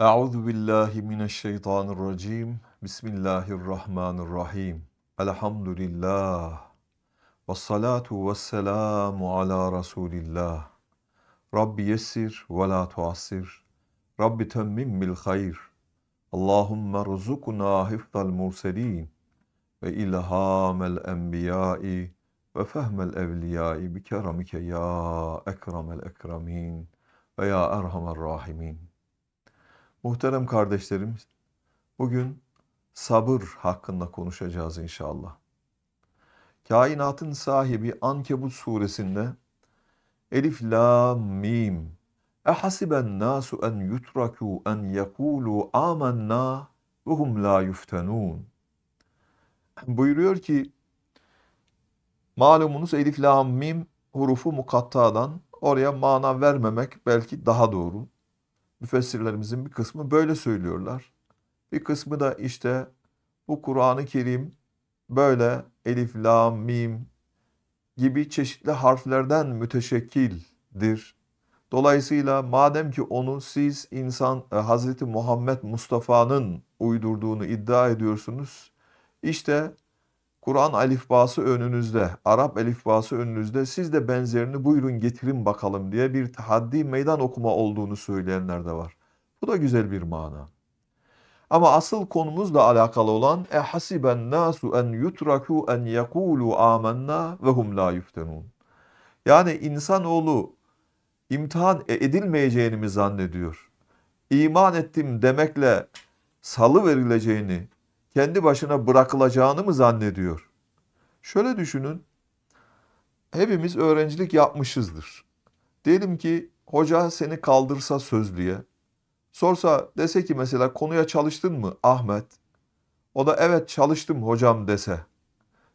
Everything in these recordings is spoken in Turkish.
Euzu billahi mineşşeytanirracim. Bismillahirrahmanirrahim. Elhamdülillah. Ve salatu ve selamu ala Resulillah. Rabbi yessir ve la tuassir. Rabbi temmim bil hayr. Allahümme rızukuna hifzal murselin ve ilhamel enbiyai ve fehmel evliyai bi keramike ya ekremel ekremin ve ya erhamer rahimin. Muhterem kardeşlerim, bugün sabır hakkında konuşacağız inşallah. Kainatın sahibi Ankebut suresinde Elif Lam Mim Ehasiben nasu en yutraku en yekulu amennâ ve hum la yuftenun. Buyuruyor ki malumunuz Elif Lam Mim hurufu mukattadan oraya mana vermemek belki daha doğru müfessirlerimizin bir kısmı böyle söylüyorlar. Bir kısmı da işte bu Kur'an-ı Kerim böyle elif, lam, mim gibi çeşitli harflerden müteşekkildir. Dolayısıyla madem ki onu siz insan e, Hazreti Muhammed Mustafa'nın uydurduğunu iddia ediyorsunuz, işte Kur'an alifbası önünüzde, Arap alifbası önünüzde siz de benzerini buyurun getirin bakalım diye bir tahaddi meydan okuma olduğunu söyleyenler de var. Bu da güzel bir mana. Ama asıl konumuzla alakalı olan e hasiben nasu en yutraku en yekulu amenna ve hum la yuftenun. Yani insanoğlu imtihan e- edilmeyeceğini mi zannediyor? İman ettim demekle salı verileceğini, kendi başına bırakılacağını mı zannediyor? Şöyle düşünün. Hepimiz öğrencilik yapmışızdır. Diyelim ki hoca seni kaldırsa sözlüye. Sorsa dese ki mesela konuya çalıştın mı Ahmet? O da evet çalıştım hocam dese.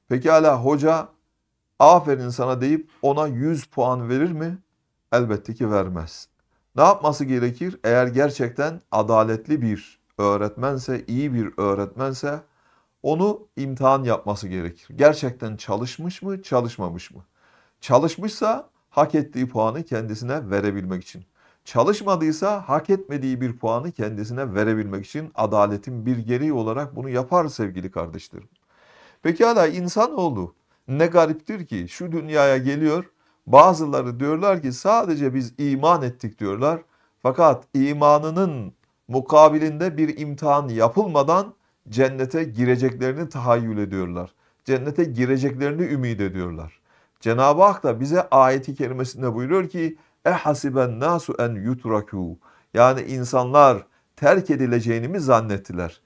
Pekala hoca aferin sana deyip ona 100 puan verir mi? Elbette ki vermez. Ne yapması gerekir? Eğer gerçekten adaletli bir öğretmense, iyi bir öğretmense onu imtihan yapması gerekir. Gerçekten çalışmış mı, çalışmamış mı? Çalışmışsa hak ettiği puanı kendisine verebilmek için. Çalışmadıysa hak etmediği bir puanı kendisine verebilmek için adaletin bir gereği olarak bunu yapar sevgili kardeşlerim. Pekala insanoğlu ne gariptir ki şu dünyaya geliyor bazıları diyorlar ki sadece biz iman ettik diyorlar. Fakat imanının mukabilinde bir imtihan yapılmadan cennete gireceklerini tahayyül ediyorlar. Cennete gireceklerini ümit ediyorlar. Cenab-ı Hak da bize ayeti kerimesinde buyuruyor ki e hasiben nasu en yutraku yani insanlar terk edileceğini mi zannettiler?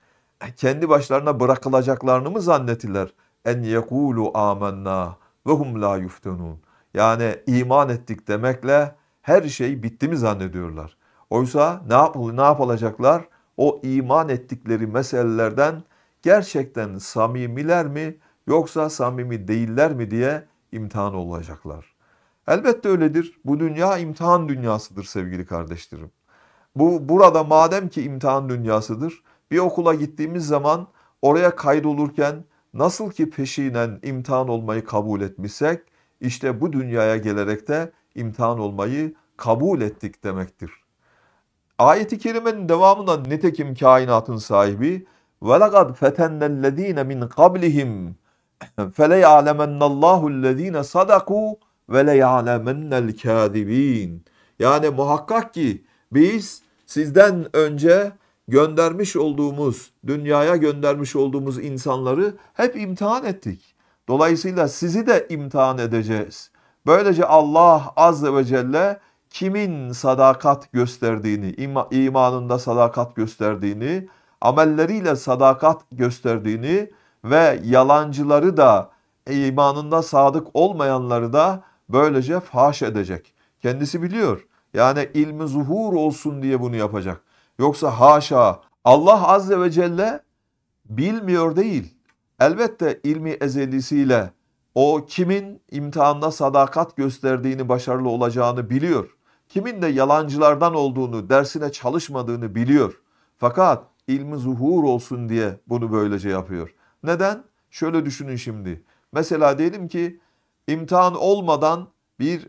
E, kendi başlarına bırakılacaklarını mı zannettiler? En yekulu amenna ve hum la yuftunun. Yani iman ettik demekle her şey bitti mi zannediyorlar? Oysa ne yapıl ne yapılacaklar? O iman ettikleri meselelerden gerçekten samimiler mi yoksa samimi değiller mi diye imtihan olacaklar. Elbette öyledir. Bu dünya imtihan dünyasıdır sevgili kardeşlerim. Bu burada madem ki imtihan dünyasıdır, bir okula gittiğimiz zaman oraya kaydolurken nasıl ki peşinen imtihan olmayı kabul etmişsek işte bu dünyaya gelerek de imtihan olmayı kabul ettik demektir. Ayet-i kerimenin devamında nitekim kainatın sahibi وَلَقَدْ فَتَنَّ الَّذ۪ينَ مِنْ قَبْلِهِمْ فَلَيَعْلَمَنَّ اللّٰهُ الَّذ۪ينَ صَدَقُوا وَلَيَعْلَمَنَّ الْكَاذِب۪ينَ Yani muhakkak ki biz sizden önce göndermiş olduğumuz, dünyaya göndermiş olduğumuz insanları hep imtihan ettik. Dolayısıyla sizi de imtihan edeceğiz. Böylece Allah azze ve celle kimin sadakat gösterdiğini, imanında sadakat gösterdiğini, amelleriyle sadakat gösterdiğini ve yalancıları da e, imanında sadık olmayanları da böylece faş edecek. Kendisi biliyor. Yani ilmi zuhur olsun diye bunu yapacak. Yoksa haşa Allah azze ve celle bilmiyor değil. Elbette ilmi ezelisiyle o kimin imtihanda sadakat gösterdiğini başarılı olacağını biliyor kimin de yalancılardan olduğunu, dersine çalışmadığını biliyor. Fakat ilmi zuhur olsun diye bunu böylece yapıyor. Neden? Şöyle düşünün şimdi. Mesela diyelim ki imtihan olmadan bir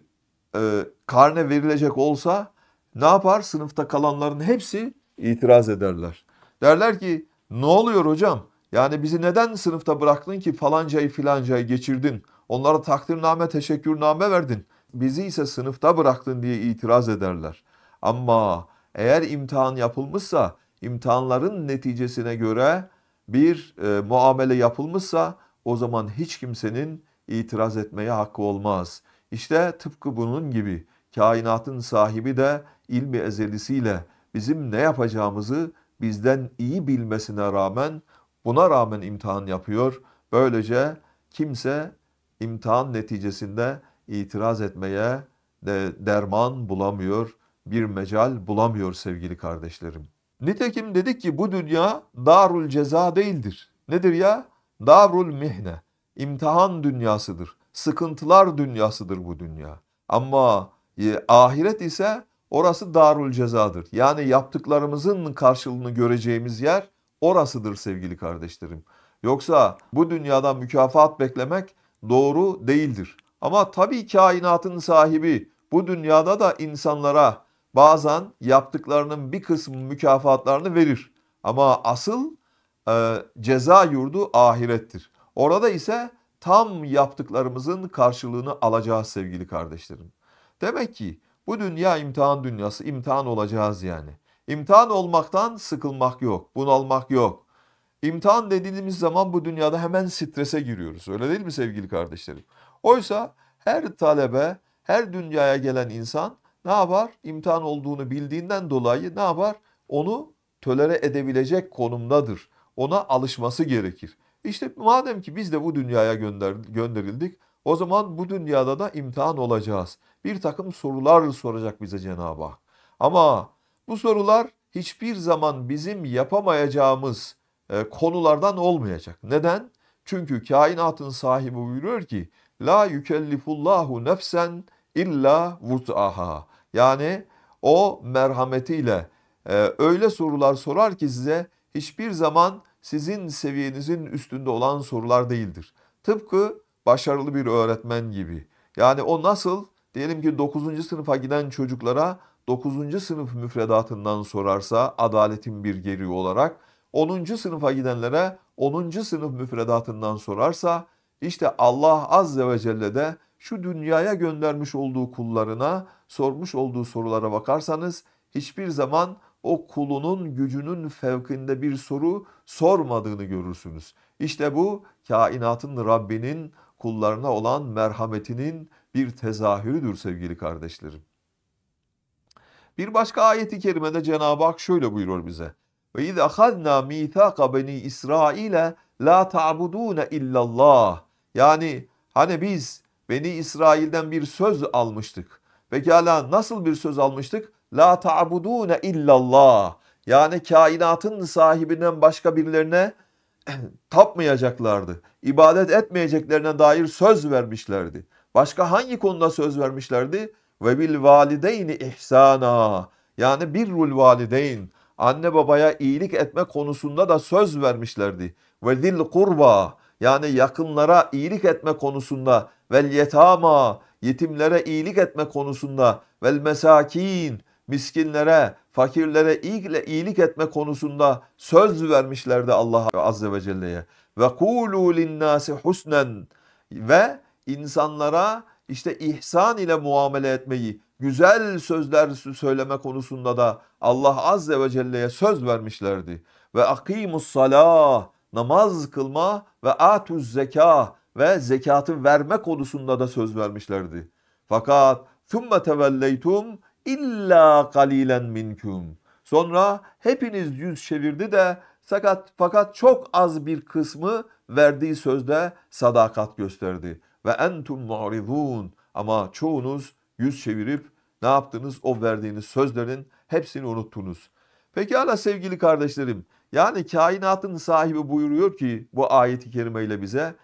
e, karne verilecek olsa ne yapar? Sınıfta kalanların hepsi itiraz ederler. Derler ki ne oluyor hocam? Yani bizi neden sınıfta bıraktın ki falancayı filancayı geçirdin? Onlara takdirname, teşekkürname verdin bizi ise sınıfta bıraktın diye itiraz ederler. Ama eğer imtihan yapılmışsa imtihanların neticesine göre bir e, muamele yapılmışsa o zaman hiç kimsenin itiraz etmeye hakkı olmaz. İşte tıpkı bunun gibi kainatın sahibi de ilmi ezelisiyle bizim ne yapacağımızı bizden iyi bilmesine rağmen buna rağmen imtihan yapıyor. Böylece kimse imtihan neticesinde itiraz etmeye de derman bulamıyor, bir mecal bulamıyor sevgili kardeşlerim. Nitekim dedik ki bu dünya darul ceza değildir. Nedir ya? Darul mihne. imtihan dünyasıdır. Sıkıntılar dünyasıdır bu dünya. Ama e, ahiret ise orası darul cezadır. Yani yaptıklarımızın karşılığını göreceğimiz yer orasıdır sevgili kardeşlerim. Yoksa bu dünyadan mükafat beklemek doğru değildir. Ama tabii kainatın sahibi bu dünyada da insanlara bazen yaptıklarının bir kısmı mükafatlarını verir. Ama asıl e, ceza yurdu ahirettir. Orada ise tam yaptıklarımızın karşılığını alacağız sevgili kardeşlerim. Demek ki bu dünya imtihan dünyası, imtihan olacağız yani. İmtihan olmaktan sıkılmak yok, bunalmak yok. İmtihan dediğimiz zaman bu dünyada hemen strese giriyoruz. Öyle değil mi sevgili kardeşlerim? Oysa her talebe, her dünyaya gelen insan ne yapar? İmtihan olduğunu bildiğinden dolayı ne yapar? Onu tölere edebilecek konumdadır. Ona alışması gerekir. İşte madem ki biz de bu dünyaya gönder, gönderildik o zaman bu dünyada da imtihan olacağız. Bir takım sorular soracak bize Cenab-ı Hak. Ama bu sorular hiçbir zaman bizim yapamayacağımız e, konulardan olmayacak. Neden? Çünkü kainatın sahibi buyuruyor ki La yükellifullahu nefsen illa vut'aha. Yani o merhametiyle e, öyle sorular sorar ki size hiçbir zaman sizin seviyenizin üstünde olan sorular değildir. Tıpkı başarılı bir öğretmen gibi. Yani o nasıl diyelim ki 9. sınıfa giden çocuklara 9. sınıf müfredatından sorarsa adaletin bir geri olarak 10. sınıfa gidenlere 10. sınıf müfredatından sorarsa işte Allah azze ve celle de şu dünyaya göndermiş olduğu kullarına sormuş olduğu sorulara bakarsanız hiçbir zaman o kulunun gücünün fevkinde bir soru sormadığını görürsünüz. İşte bu kainatın Rabbinin kullarına olan merhametinin bir tezahürüdür sevgili kardeşlerim. Bir başka ayeti kerimede Cenab-ı Hak şöyle buyuruyor bize. Ve iz ahadna mithaqa bani İsrail'e la ta'budun illallah yani hani biz Beni İsrail'den bir söz almıştık. Pekala nasıl bir söz almıştık? La ta'budune illallah. Yani kainatın sahibinden başka birilerine tapmayacaklardı. İbadet etmeyeceklerine dair söz vermişlerdi. Başka hangi konuda söz vermişlerdi? Ve bil valideyni ihsana. Yani birrul valideyn. Anne babaya iyilik etme konusunda da söz vermişlerdi. Ve zil kurba yani yakınlara iyilik etme konusunda ve yetama yetimlere iyilik etme konusunda ve mesakin miskinlere, fakirlere iyilik etme konusunda söz vermişlerdi Allah azze ve celle'ye. Ve kulu linnâsi husnen ve insanlara işte ihsan ile muamele etmeyi, güzel sözler söyleme konusunda da Allah azze ve celle'ye söz vermişlerdi. Ve akimus salah namaz kılma ve atuz zeka ve zekatı verme konusunda da söz vermişlerdi. Fakat ثُمَّ تَوَلَّيْتُمْ illa قَلِيلًا minkum. Sonra hepiniz yüz çevirdi de sakat fakat çok az bir kısmı verdiği sözde sadakat gösterdi. Ve entum mu'ridun ama çoğunuz yüz çevirip ne yaptınız o verdiğiniz sözlerin hepsini unuttunuz. Pekala sevgili kardeşlerim yani kainatın sahibi buyuruyor ki bu ayeti kerimeyle bize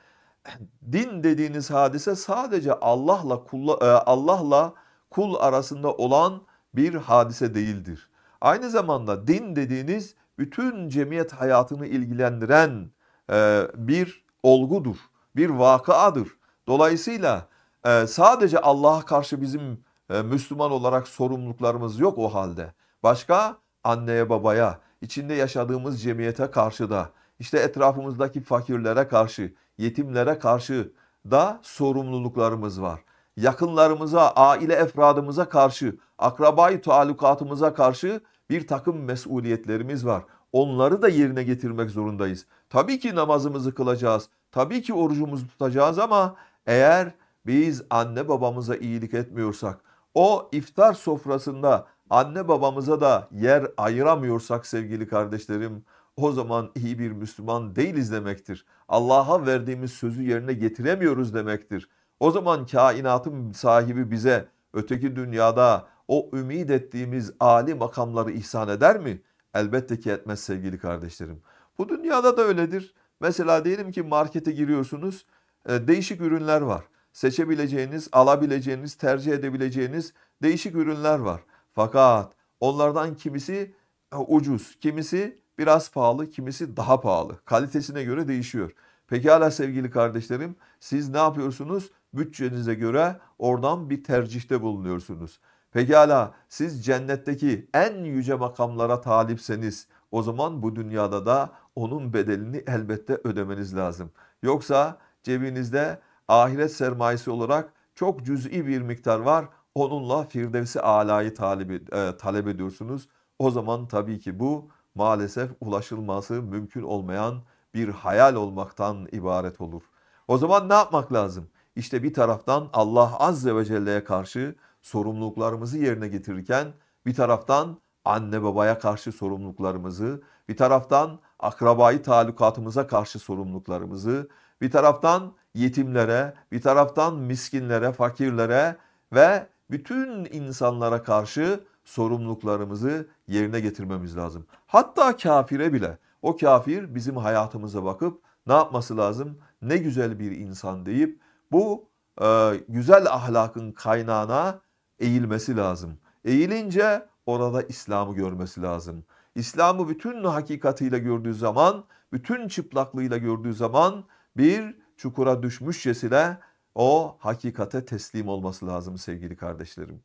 eh, din dediğiniz hadise sadece Allah'la kulla, e, Allah'la kul arasında olan bir hadise değildir. Aynı zamanda din dediğiniz bütün cemiyet hayatını ilgilendiren e, bir olgudur, bir vakadır. Dolayısıyla e, sadece Allah'a karşı bizim Müslüman olarak sorumluluklarımız yok o halde. Başka anneye babaya, içinde yaşadığımız cemiyete karşı da, işte etrafımızdaki fakirlere karşı, yetimlere karşı da sorumluluklarımız var. Yakınlarımıza, aile efradımıza karşı, akrabayı talukatımıza karşı bir takım mesuliyetlerimiz var. Onları da yerine getirmek zorundayız. Tabii ki namazımızı kılacağız. Tabii ki orucumuzu tutacağız ama eğer biz anne babamıza iyilik etmiyorsak, o iftar sofrasında anne babamıza da yer ayıramıyorsak sevgili kardeşlerim o zaman iyi bir Müslüman değiliz demektir. Allah'a verdiğimiz sözü yerine getiremiyoruz demektir. O zaman kainatın sahibi bize öteki dünyada o ümit ettiğimiz âli makamları ihsan eder mi? Elbette ki etmez sevgili kardeşlerim. Bu dünyada da öyledir. Mesela diyelim ki markete giriyorsunuz e, değişik ürünler var. Seçebileceğiniz, alabileceğiniz, tercih edebileceğiniz değişik ürünler var. Fakat onlardan kimisi e, ucuz, kimisi biraz pahalı, kimisi daha pahalı. Kalitesine göre değişiyor. Pekala sevgili kardeşlerim siz ne yapıyorsunuz? Bütçenize göre oradan bir tercihte bulunuyorsunuz. Pekala siz cennetteki en yüce makamlara talipseniz o zaman bu dünyada da onun bedelini elbette ödemeniz lazım. Yoksa cebinizde ahiret sermayesi olarak çok cüz'i bir miktar var onunla Firdevsi Ala'yı talep, e, talep ediyorsunuz. O zaman tabii ki bu maalesef ulaşılması mümkün olmayan bir hayal olmaktan ibaret olur. O zaman ne yapmak lazım? İşte bir taraftan Allah Azze ve Celle'ye karşı sorumluluklarımızı yerine getirirken bir taraftan anne babaya karşı sorumluluklarımızı, bir taraftan akrabayı talukatımıza karşı sorumluluklarımızı, bir taraftan yetimlere, bir taraftan miskinlere, fakirlere ve bütün insanlara karşı sorumluluklarımızı yerine getirmemiz lazım. Hatta kafire bile o kafir bizim hayatımıza bakıp ne yapması lazım? Ne güzel bir insan deyip bu e, güzel ahlakın kaynağına eğilmesi lazım. Eğilince orada İslam'ı görmesi lazım. İslam'ı bütün hakikatiyle gördüğü zaman, bütün çıplaklığıyla gördüğü zaman bir çukura düşmüşçesine o hakikate teslim olması lazım sevgili kardeşlerim.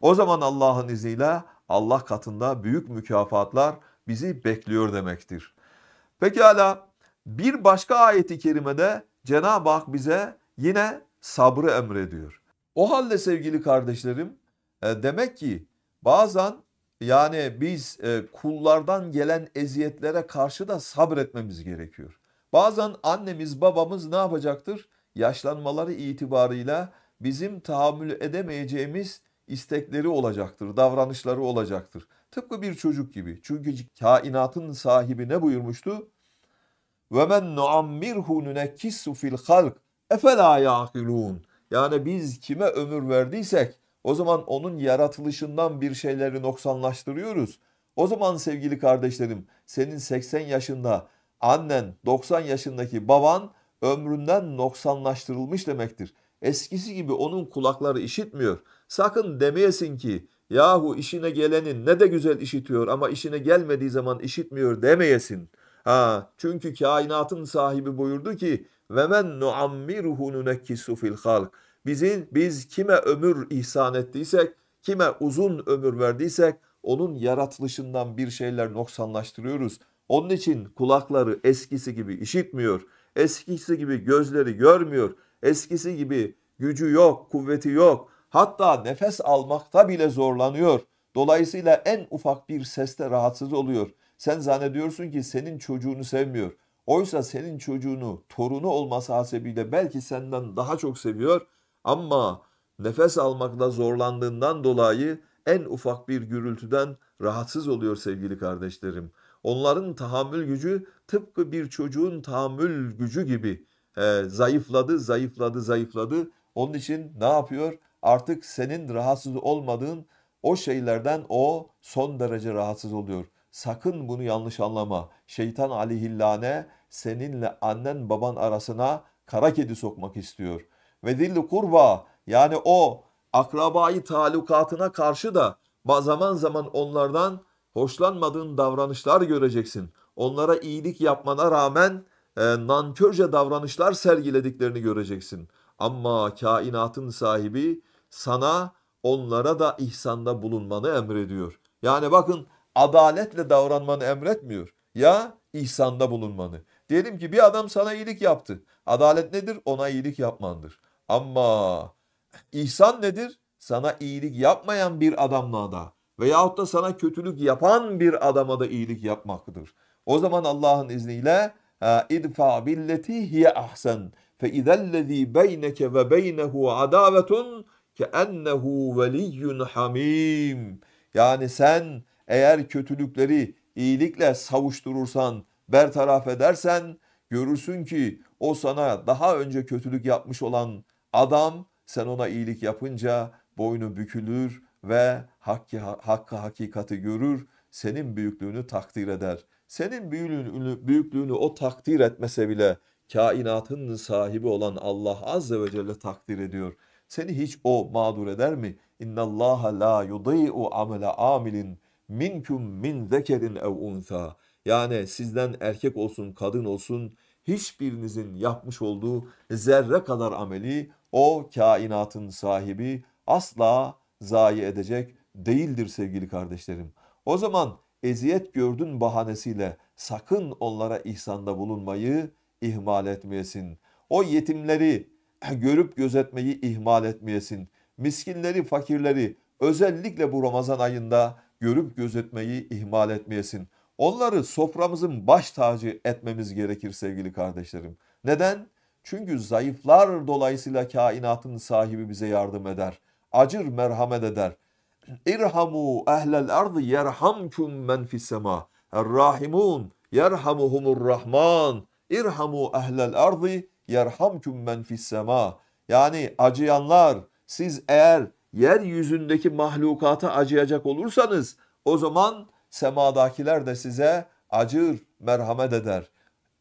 O zaman Allah'ın izniyle Allah katında büyük mükafatlar bizi bekliyor demektir. Pekala bir başka ayeti kerimede Cenab-ı Hak bize yine sabrı emrediyor. O halde sevgili kardeşlerim e, demek ki bazen yani biz e, kullardan gelen eziyetlere karşı da sabretmemiz gerekiyor. Bazen annemiz babamız ne yapacaktır? yaşlanmaları itibarıyla bizim tahammül edemeyeceğimiz istekleri olacaktır, davranışları olacaktır. Tıpkı bir çocuk gibi. Çünkü kainatın sahibi ne buyurmuştu? Ve men nuammirhu nunekkisu fil halk efela yaqilun. Yani biz kime ömür verdiysek o zaman onun yaratılışından bir şeyleri noksanlaştırıyoruz. O zaman sevgili kardeşlerim senin 80 yaşında annen 90 yaşındaki baban ömründen noksanlaştırılmış demektir. Eskisi gibi onun kulakları işitmiyor. Sakın demeyesin ki yahu işine gelenin ne de güzel işitiyor ama işine gelmediği zaman işitmiyor demeyesin. Ha, çünkü kainatın sahibi buyurdu ki ve men nuammiruhu nunekkisu fil halk. Bizim biz kime ömür ihsan ettiysek, kime uzun ömür verdiysek onun yaratılışından bir şeyler noksanlaştırıyoruz. Onun için kulakları eskisi gibi işitmiyor.'' Eskisi gibi gözleri görmüyor. Eskisi gibi gücü yok, kuvveti yok. Hatta nefes almakta bile zorlanıyor. Dolayısıyla en ufak bir seste rahatsız oluyor. Sen zannediyorsun ki senin çocuğunu sevmiyor. Oysa senin çocuğunu, torunu olması hasebiyle belki senden daha çok seviyor ama nefes almakta zorlandığından dolayı en ufak bir gürültüden rahatsız oluyor sevgili kardeşlerim onların tahammül gücü tıpkı bir çocuğun tahammül gücü gibi e, zayıfladı, zayıfladı, zayıfladı. Onun için ne yapıyor? Artık senin rahatsız olmadığın o şeylerden o son derece rahatsız oluyor. Sakın bunu yanlış anlama. Şeytan aleyhillâne seninle annen baban arasına kara kedi sokmak istiyor. Ve dilli kurba yani o akrabayı talukatına karşı da zaman zaman onlardan hoşlanmadığın davranışlar göreceksin. Onlara iyilik yapmana rağmen e, nankörce davranışlar sergilediklerini göreceksin. Ama kainatın sahibi sana onlara da ihsanda bulunmanı emrediyor. Yani bakın adaletle davranmanı emretmiyor. Ya ihsanda bulunmanı. Diyelim ki bir adam sana iyilik yaptı. Adalet nedir? Ona iyilik yapmandır. Ama ihsan nedir? Sana iyilik yapmayan bir adamla da veyahut da sana kötülük yapan bir adama da iyilik yapmaktır. O zaman Allah'ın izniyle idfa billeti hiye ahsen fe izellezî beyneke ve beynehu adavetun ke ennehu veliyyun hamim. Yani sen eğer kötülükleri iyilikle savuşturursan, bertaraf edersen görürsün ki o sana daha önce kötülük yapmış olan adam sen ona iyilik yapınca boynu bükülür ve hakkı, hakkı hakikati görür, senin büyüklüğünü takdir eder. Senin büyüklüğünü, büyüklüğünü o takdir etmese bile kainatın sahibi olan Allah azze ve celle takdir ediyor. Seni hiç o mağdur eder mi? İnna Allah la yudayu amele amilin minkum min zekerin ev unsa. Yani sizden erkek olsun, kadın olsun hiçbirinizin yapmış olduğu zerre kadar ameli o kainatın sahibi asla zayi edecek değildir sevgili kardeşlerim. O zaman eziyet gördün bahanesiyle sakın onlara ihsanda bulunmayı ihmal etmeyesin. O yetimleri görüp gözetmeyi ihmal etmeyesin. Miskinleri, fakirleri özellikle bu Ramazan ayında görüp gözetmeyi ihmal etmeyesin. Onları soframızın baş tacı etmemiz gerekir sevgili kardeşlerim. Neden? Çünkü zayıflar dolayısıyla kainatın sahibi bize yardım eder acır merhamet eder. İrhamu ehlel ardı yerhamkum men fis sema. Errahimun yerhamuhumur rahman. İrhamu ehlel ardı yerhamkum men fis sema. Yani acıyanlar siz eğer yeryüzündeki mahlukata acıyacak olursanız o zaman semadakiler de size acır, merhamet eder.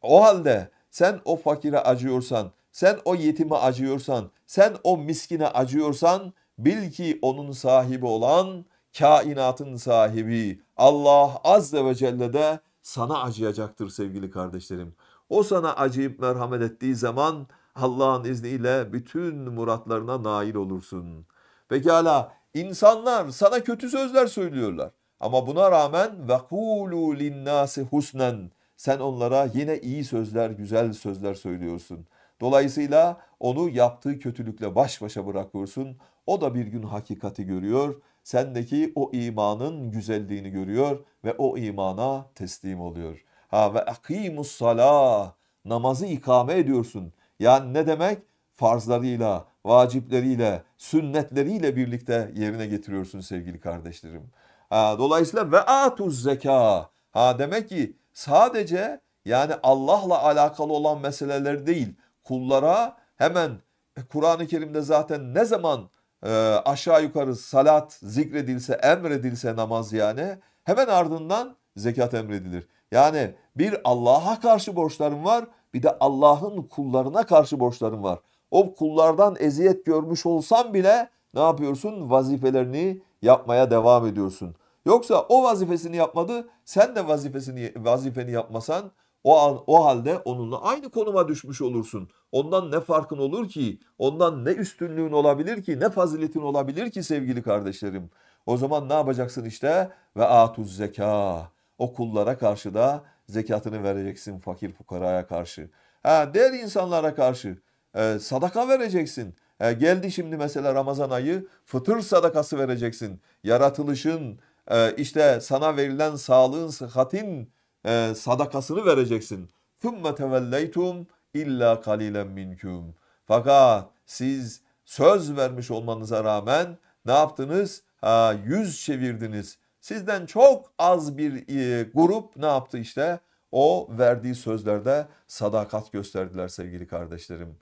O halde sen o fakire acıyorsan, sen o yetime acıyorsan, sen o miskine acıyorsan Bil ki onun sahibi olan kainatın sahibi Allah azze ve celle de sana acıyacaktır sevgili kardeşlerim. O sana acıyıp merhamet ettiği zaman Allah'ın izniyle bütün muratlarına nail olursun. Pekala insanlar sana kötü sözler söylüyorlar. Ama buna rağmen ve kulu linnâsi husnen. Sen onlara yine iyi sözler, güzel sözler söylüyorsun. Dolayısıyla onu yaptığı kötülükle baş başa bırakıyorsun. O da bir gün hakikati görüyor, sendeki o imanın güzelliğini görüyor ve o imana teslim oluyor. Ha ve akimus salah namazı ikame ediyorsun. Yani ne demek? Farzlarıyla, vacipleriyle, sünnetleriyle birlikte yerine getiriyorsun sevgili kardeşlerim. Ha, dolayısıyla ve atuz zeka. Ha demek ki sadece yani Allah'la alakalı olan meseleler değil. Kullara hemen e, Kur'an-ı Kerim'de zaten ne zaman e, aşağı yukarı salat zikredilse, emredilse namaz yani hemen ardından zekat emredilir. Yani bir Allah'a karşı borçlarım var bir de Allah'ın kullarına karşı borçlarım var. O kullardan eziyet görmüş olsam bile ne yapıyorsun? Vazifelerini yapmaya devam ediyorsun. Yoksa o vazifesini yapmadı, sen de vazifesini vazifeni yapmasan o an o halde onunla aynı konuma düşmüş olursun. Ondan ne farkın olur ki? Ondan ne üstünlüğün olabilir ki? Ne faziletin olabilir ki sevgili kardeşlerim? O zaman ne yapacaksın işte? Ve atuz zeka. O kullara karşı da zekatını vereceksin fakir fukaraya karşı. Ha, diğer insanlara karşı e, sadaka vereceksin. E, geldi şimdi mesela Ramazan ayı fıtır sadakası vereceksin. Yaratılışın e, işte sana verilen sağlığın sıhhatin e, sadakasını vereceksin. ثُمَّ تَوَلَّيْتُمْ illa kalilen minküm. Fakat siz söz vermiş olmanıza rağmen ne yaptınız? Ha, yüz çevirdiniz. Sizden çok az bir e, grup ne yaptı işte? O verdiği sözlerde sadakat gösterdiler sevgili kardeşlerim.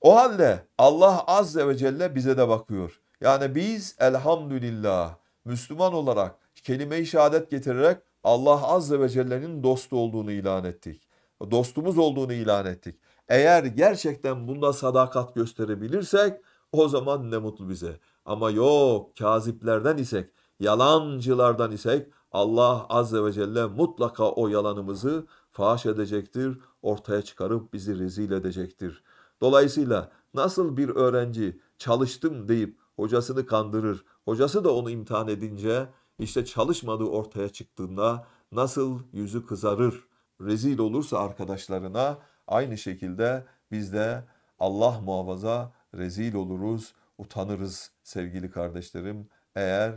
O halde Allah azze ve celle bize de bakıyor. Yani biz elhamdülillah Müslüman olarak kelime-i şehadet getirerek Allah azze ve celle'nin dostu olduğunu ilan ettik dostumuz olduğunu ilan ettik. Eğer gerçekten bunda sadakat gösterebilirsek o zaman ne mutlu bize. Ama yok kaziplerden isek, yalancılardan isek Allah azze ve celle mutlaka o yalanımızı faş edecektir, ortaya çıkarıp bizi rezil edecektir. Dolayısıyla nasıl bir öğrenci çalıştım deyip hocasını kandırır, hocası da onu imtihan edince işte çalışmadığı ortaya çıktığında nasıl yüzü kızarır rezil olursa arkadaşlarına aynı şekilde biz de Allah muhafaza rezil oluruz, utanırız sevgili kardeşlerim eğer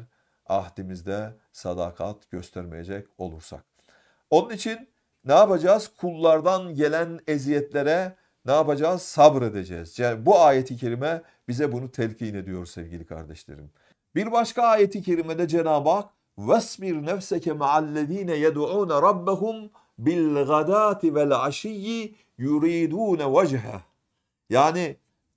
ahdimizde sadakat göstermeyecek olursak. Onun için ne yapacağız? Kullardan gelen eziyetlere ne yapacağız? Sabredeceğiz. Yani bu ayeti kerime bize bunu telkin ediyor sevgili kardeşlerim. Bir başka ayeti kerimede Cenab-ı Hak وَاسْبِرْ نَفْسَكَ مَعَ الَّذ۪ينَ يَدْعُونَ رَبَّهُمْ bil gadati vel aşiyyi yuridune vejhe. Yani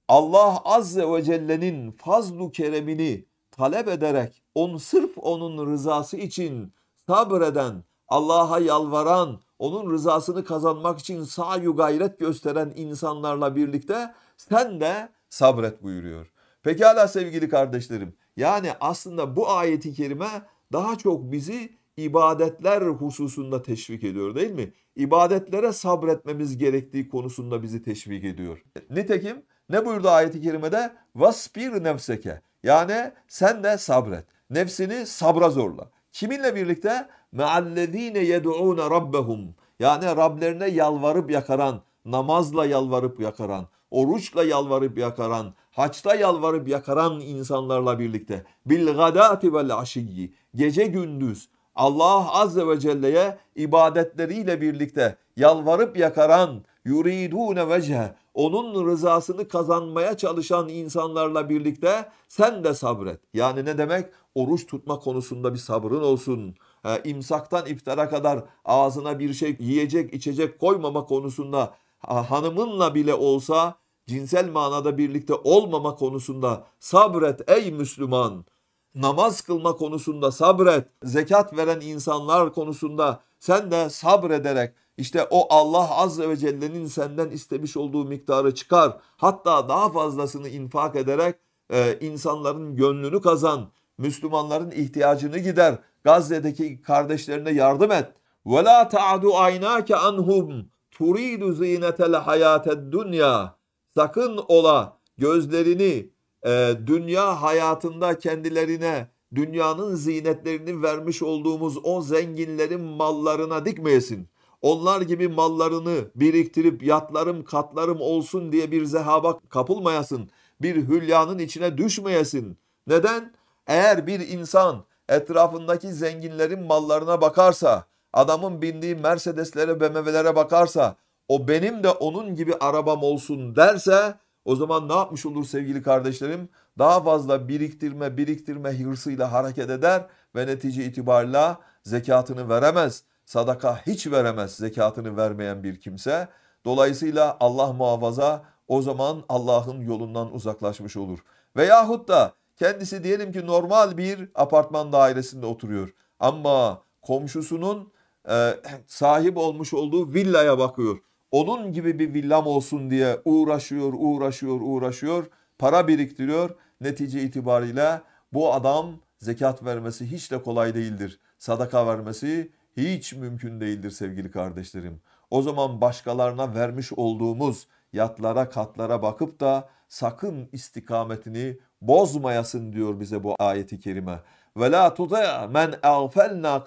Allah azze ve celle'nin fazlu keremini talep ederek on sırf onun rızası için sabreden, Allah'a yalvaran, onun rızasını kazanmak için sayu gayret gösteren insanlarla birlikte sen de sabret buyuruyor. Pekala sevgili kardeşlerim. Yani aslında bu ayeti kerime daha çok bizi ibadetler hususunda teşvik ediyor değil mi? İbadetlere sabretmemiz gerektiği konusunda bizi teşvik ediyor. Nitekim ne buyurdu ayeti kerimede? Vasbir nefseke. Yani sen de sabret. Nefsini sabra zorla. Kiminle birlikte? Meallezine yed'ûne rabbehum. Yani Rablerine yalvarıp yakaran, namazla yalvarıp yakaran, oruçla yalvarıp yakaran, haçta yalvarıp yakaran insanlarla birlikte. Bil gadati vel aşiyyi. Gece gündüz Allah azze ve celle'ye ibadetleriyle birlikte yalvarıp yakaran yuridune vece onun rızasını kazanmaya çalışan insanlarla birlikte sen de sabret. Yani ne demek? Oruç tutma konusunda bir sabrın olsun. E, imsaktan iftara kadar ağzına bir şey yiyecek içecek koymama konusunda hanımınla bile olsa cinsel manada birlikte olmama konusunda sabret ey Müslüman namaz kılma konusunda sabret, zekat veren insanlar konusunda sen de sabrederek işte o Allah Azze ve Celle'nin senden istemiş olduğu miktarı çıkar. Hatta daha fazlasını infak ederek e, insanların gönlünü kazan, Müslümanların ihtiyacını gider, Gazze'deki kardeşlerine yardım et. وَلَا تَعْدُ عَيْنَاكَ عَنْهُمْ تُرِيدُ زِينَةَ الْحَيَاتَ الدُّنْيَا Sakın ola gözlerini ee, dünya hayatında kendilerine dünyanın zinetlerini vermiş olduğumuz o zenginlerin mallarına dikmeyesin. Onlar gibi mallarını biriktirip yatlarım katlarım olsun diye bir zehaba kapılmayasın. Bir hülyanın içine düşmeyesin. Neden? Eğer bir insan etrafındaki zenginlerin mallarına bakarsa, adamın bindiği Mercedeslere, BMW'lere bakarsa, o benim de onun gibi arabam olsun derse o zaman ne yapmış olur sevgili kardeşlerim? Daha fazla biriktirme biriktirme hırsıyla hareket eder ve netice itibarla zekatını veremez. Sadaka hiç veremez zekatını vermeyen bir kimse. Dolayısıyla Allah muhafaza o zaman Allah'ın yolundan uzaklaşmış olur. Veyahut da kendisi diyelim ki normal bir apartman dairesinde oturuyor. Ama komşusunun e, sahip olmuş olduğu villaya bakıyor onun gibi bir villam olsun diye uğraşıyor, uğraşıyor, uğraşıyor, para biriktiriyor. Netice itibariyle bu adam zekat vermesi hiç de kolay değildir. Sadaka vermesi hiç mümkün değildir sevgili kardeşlerim. O zaman başkalarına vermiş olduğumuz yatlara katlara bakıp da sakın istikametini bozmayasın diyor bize bu ayeti kerime. Ve la tuti men ağfelna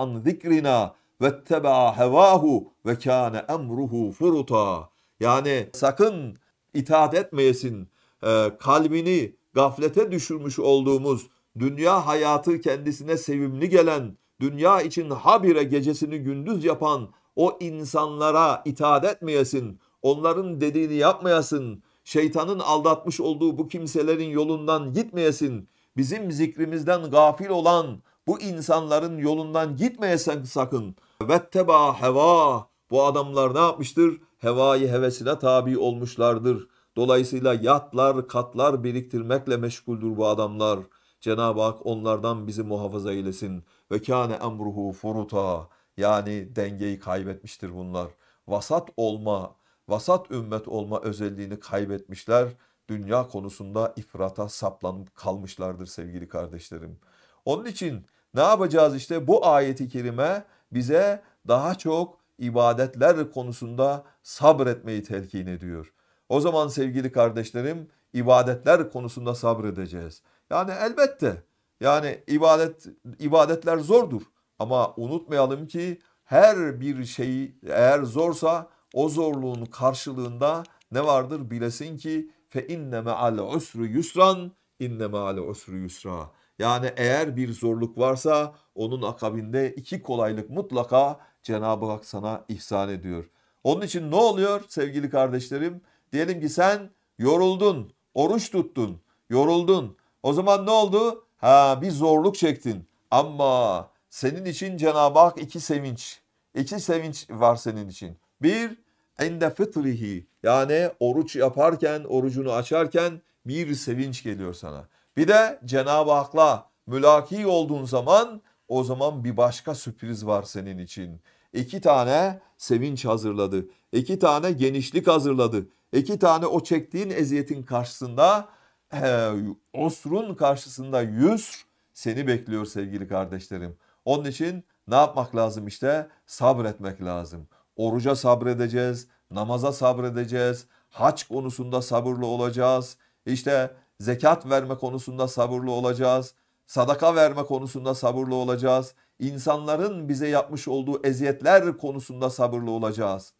an zikrina vettebaa hevahu ve kâne emruhu furuta. Yani sakın itaat etmeyesin. E, kalbini gaflete düşürmüş olduğumuz dünya hayatı kendisine sevimli gelen, dünya için habire gecesini gündüz yapan o insanlara itaat etmeyesin. Onların dediğini yapmayasın. Şeytanın aldatmış olduğu bu kimselerin yolundan gitmeyesin. Bizim zikrimizden gafil olan bu insanların yolundan gitmeyesin sakın. Vetteba heva. Bu adamlar ne yapmıştır? Hevayı hevesine tabi olmuşlardır. Dolayısıyla yatlar, katlar biriktirmekle meşguldür bu adamlar. Cenab-ı Hak onlardan bizi muhafaza eylesin. Ve kâne emruhu furuta. Yani dengeyi kaybetmiştir bunlar. Vasat olma, vasat ümmet olma özelliğini kaybetmişler. Dünya konusunda ifrata saplanıp kalmışlardır sevgili kardeşlerim. Onun için ne yapacağız işte bu ayeti kerime bize daha çok ibadetler konusunda sabretmeyi telkin ediyor. O zaman sevgili kardeşlerim ibadetler konusunda sabredeceğiz. Yani elbette yani ibadet ibadetler zordur ama unutmayalım ki her bir şey eğer zorsa o zorluğun karşılığında ne vardır bilesin ki fe inne me'al usru yusran inne me'al usru yusra. Yani eğer bir zorluk varsa onun akabinde iki kolaylık mutlaka Cenab-ı Hak sana ihsan ediyor. Onun için ne oluyor sevgili kardeşlerim? Diyelim ki sen yoruldun, oruç tuttun, yoruldun. O zaman ne oldu? Ha bir zorluk çektin. Ama senin için Cenab-ı Hak iki sevinç. İki sevinç var senin için. Bir, ende fıtrihi yani oruç yaparken, orucunu açarken bir sevinç geliyor sana. Bir de Cenab-ı Hak'la mülaki olduğun zaman o zaman bir başka sürpriz var senin için. İki tane sevinç hazırladı. İki tane genişlik hazırladı. İki tane o çektiğin eziyetin karşısında e, osrun karşısında yüz seni bekliyor sevgili kardeşlerim. Onun için ne yapmak lazım işte? Sabretmek lazım. Oruca sabredeceğiz, namaza sabredeceğiz, haç konusunda sabırlı olacağız. İşte zekat verme konusunda sabırlı olacağız. Sadaka verme konusunda sabırlı olacağız. İnsanların bize yapmış olduğu eziyetler konusunda sabırlı olacağız.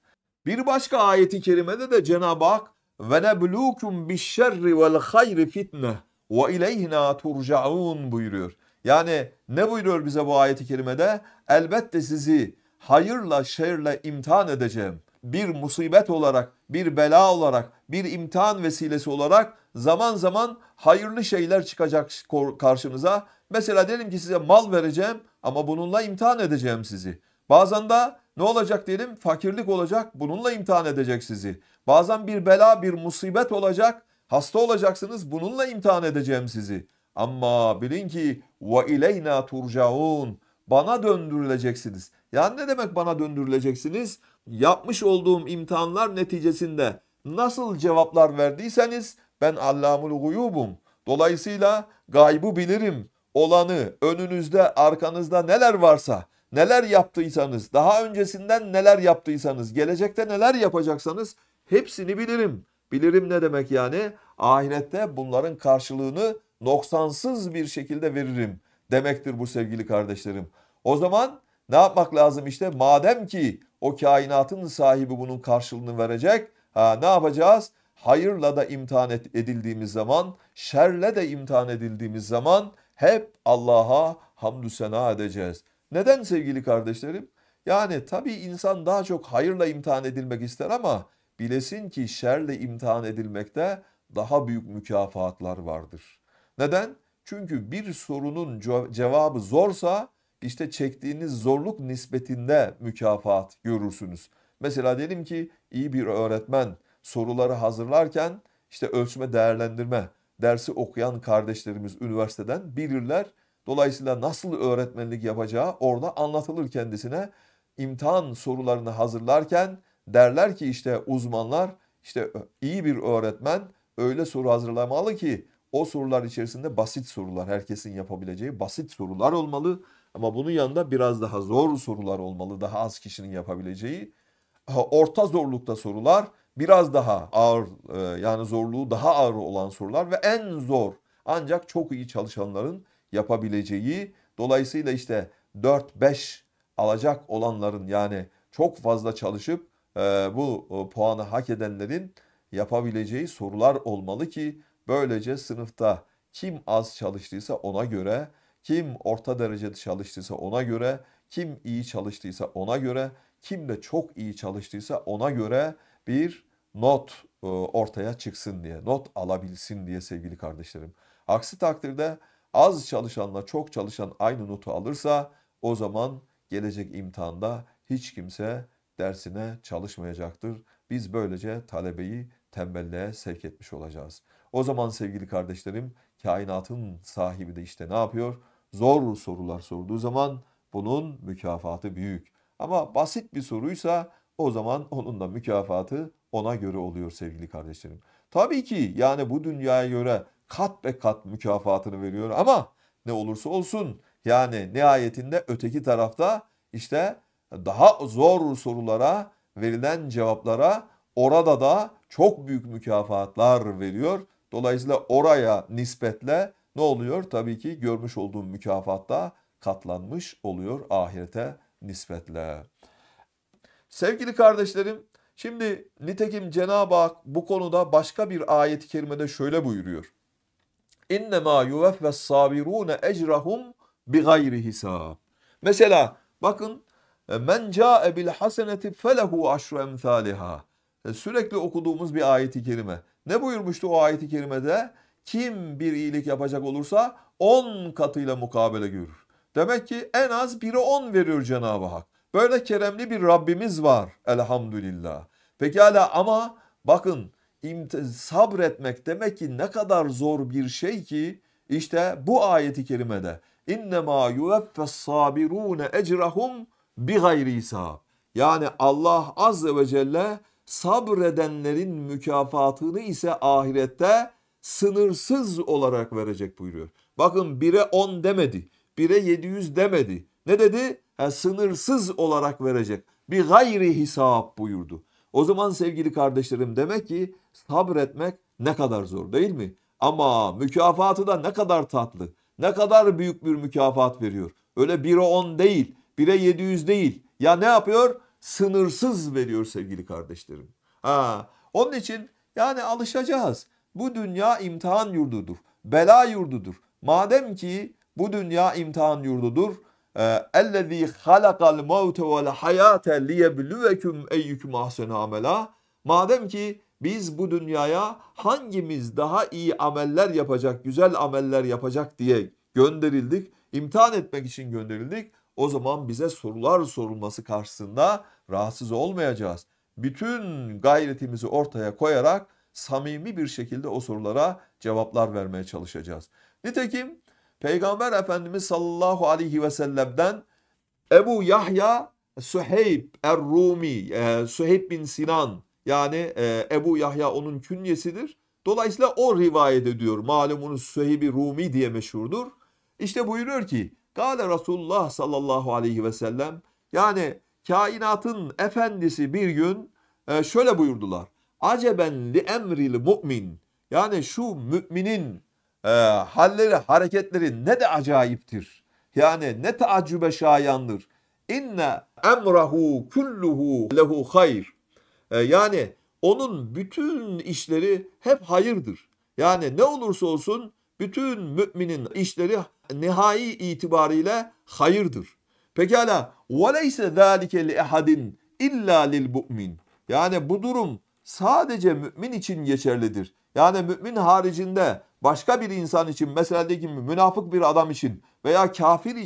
Bir başka ayeti kerimede de Cenab-ı Hak ve neblukum bişşerri vel hayri fitne ve ileyhina turcaun buyuruyor. Yani ne buyuruyor bize bu ayeti kerimede? Elbette sizi hayırla şerle imtihan edeceğim bir musibet olarak, bir bela olarak, bir imtihan vesilesi olarak zaman zaman hayırlı şeyler çıkacak karşınıza. Mesela diyelim ki size mal vereceğim ama bununla imtihan edeceğim sizi. Bazen de ne olacak diyelim? Fakirlik olacak, bununla imtihan edecek sizi. Bazen bir bela, bir musibet olacak, hasta olacaksınız, bununla imtihan edeceğim sizi. Ama bilin ki ve ileyna turcaun. Bana döndürüleceksiniz. Yani ne demek bana döndürüleceksiniz? yapmış olduğum imtihanlar neticesinde nasıl cevaplar verdiyseniz ben allamul guyubum. Dolayısıyla gaybı bilirim. Olanı önünüzde arkanızda neler varsa neler yaptıysanız daha öncesinden neler yaptıysanız gelecekte neler yapacaksanız hepsini bilirim. Bilirim ne demek yani? Ahirette bunların karşılığını noksansız bir şekilde veririm demektir bu sevgili kardeşlerim. O zaman ne yapmak lazım işte? Madem ki o kainatın sahibi bunun karşılığını verecek, ha ne yapacağız? Hayırla da imtihan edildiğimiz zaman, şerle de imtihan edildiğimiz zaman hep Allah'a hamdü sena edeceğiz. Neden sevgili kardeşlerim? Yani tabii insan daha çok hayırla imtihan edilmek ister ama bilesin ki şerle imtihan edilmekte daha büyük mükafatlar vardır. Neden? Çünkü bir sorunun cevabı zorsa işte çektiğiniz zorluk nispetinde mükafat görürsünüz. Mesela diyelim ki iyi bir öğretmen soruları hazırlarken işte ölçme değerlendirme dersi okuyan kardeşlerimiz üniversiteden bilirler. Dolayısıyla nasıl öğretmenlik yapacağı orada anlatılır kendisine. İmtihan sorularını hazırlarken derler ki işte uzmanlar işte iyi bir öğretmen öyle soru hazırlamalı ki o sorular içerisinde basit sorular herkesin yapabileceği basit sorular olmalı. Ama bunun yanında biraz daha zor sorular olmalı. Daha az kişinin yapabileceği. Orta zorlukta sorular biraz daha ağır e, yani zorluğu daha ağır olan sorular ve en zor ancak çok iyi çalışanların yapabileceği. Dolayısıyla işte 4-5 alacak olanların yani çok fazla çalışıp e, bu e, puanı hak edenlerin yapabileceği sorular olmalı ki böylece sınıfta kim az çalıştıysa ona göre kim orta derecede çalıştıysa ona göre, kim iyi çalıştıysa ona göre, kim de çok iyi çalıştıysa ona göre bir not e, ortaya çıksın diye, not alabilsin diye sevgili kardeşlerim. Aksi takdirde az çalışanla çok çalışan aynı notu alırsa o zaman gelecek imtihanda hiç kimse dersine çalışmayacaktır. Biz böylece talebeyi tembelliğe sevk etmiş olacağız. O zaman sevgili kardeşlerim kainatın sahibi de işte ne yapıyor? zor sorular sorduğu zaman bunun mükafatı büyük. Ama basit bir soruysa o zaman onun da mükafatı ona göre oluyor sevgili kardeşlerim. Tabii ki yani bu dünyaya göre kat be kat mükafatını veriyor ama ne olursa olsun yani nihayetinde öteki tarafta işte daha zor sorulara verilen cevaplara orada da çok büyük mükafatlar veriyor. Dolayısıyla oraya nispetle ne oluyor? Tabii ki görmüş olduğum mükafat da katlanmış oluyor ahirete nispetle. Sevgili kardeşlerim, şimdi nitekim Cenab-ı Hak bu konuda başka bir ayet-i kerimede şöyle buyuruyor. İnne ma yuveffes sabirune ecrahum bi gayri hisab. Mesela bakın men ca'e bil haseneti felehu aşru emthaliha. E, sürekli okuduğumuz bir ayet-i kerime. Ne buyurmuştu o ayet-i kerimede? Kim bir iyilik yapacak olursa 10 katıyla mukabele görür. Demek ki en az biri 10 veriyor Cenab-ı Hak. Böyle keremli bir Rabbimiz var elhamdülillah. Pekala ama bakın sabretmek demek ki ne kadar zor bir şey ki işte bu ayeti kerimede innema yuveffes sabirune ecrahum bi gayri hisab. Yani Allah azze ve celle sabredenlerin mükafatını ise ahirette sınırsız olarak verecek buyuruyor. Bakın 1'e 10 demedi. 1'e 700 demedi. Ne dedi? Ha, sınırsız olarak verecek. Bir gayri hesap buyurdu. O zaman sevgili kardeşlerim demek ki sabretmek ne kadar zor değil mi? Ama mükafatı da ne kadar tatlı. Ne kadar büyük bir mükafat veriyor. Öyle 1'e 10 değil, 1'e 700 değil. Ya ne yapıyor? Sınırsız veriyor sevgili kardeşlerim. Ha, onun için yani alışacağız. Bu dünya imtihan yurdudur. Bela yurdudur. Madem ki bu dünya imtihan yurdudur. اَلَّذ۪ي خَلَقَ الْمَوْتَ وَالْحَيَاةَ لِيَبْلُوَكُمْ اَيُّكُمْ اَحْسَنَ amela. Madem ki biz bu dünyaya hangimiz daha iyi ameller yapacak, güzel ameller yapacak diye gönderildik, imtihan etmek için gönderildik. O zaman bize sorular sorulması karşısında rahatsız olmayacağız. Bütün gayretimizi ortaya koyarak samimi bir şekilde o sorulara cevaplar vermeye çalışacağız. Nitekim Peygamber Efendimiz sallallahu aleyhi ve sellem'den Ebu Yahya Süheyb Er-Rumi, e, Süheyb bin Sinan yani e, Ebu Yahya onun künyesidir. Dolayısıyla o rivayet ediyor. Malumunuz Süheyb-i Rumi diye meşhurdur. İşte buyuruyor ki Gale Resulullah sallallahu aleyhi ve sellem yani kainatın efendisi bir gün e, şöyle buyurdular aceben li emril mu'min. Yani şu müminin e, halleri, hareketleri ne de acayiptir. Yani ne taaccübe şayandır. İnne emrahu kulluhu lehu hayr. E, yani onun bütün işleri hep hayırdır. Yani ne olursa olsun bütün müminin işleri nihai itibariyle hayırdır. Pekala. وَلَيْسَ ذَٰلِكَ illa اِلَّا mu'min Yani bu durum sadece mümin için geçerlidir. Yani mümin haricinde başka bir insan için mesela meseledeki münafık bir adam için veya kafir